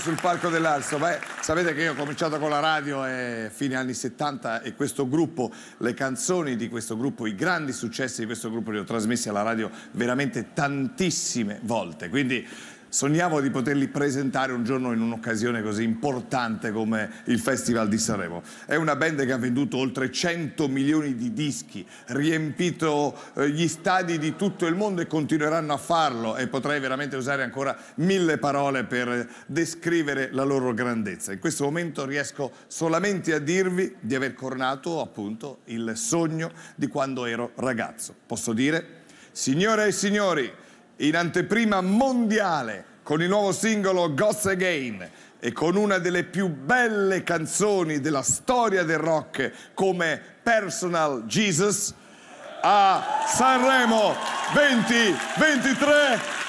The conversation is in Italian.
sul palco dell'Also. Sapete che io ho cominciato con la radio eh, fine anni 70 e questo gruppo, le canzoni di questo gruppo, i grandi successi di questo gruppo li ho trasmessi alla radio veramente tantissime volte. Quindi sogniamo di poterli presentare un giorno in un'occasione così importante come il Festival di Sanremo. È una band che ha venduto oltre 100 milioni di dischi, riempito eh, gli stadi di tutto il mondo e continueranno a farlo e potrei veramente usare ancora mille parole per descrivere la loro grandezza. In questo momento riesco solamente a dirvi di aver coronato appunto il sogno di quando ero ragazzo. Posso dire, signore e signori, in anteprima mondiale con il nuovo singolo Ghost Again e con una delle più belle canzoni della storia del rock come Personal Jesus a Sanremo 2023.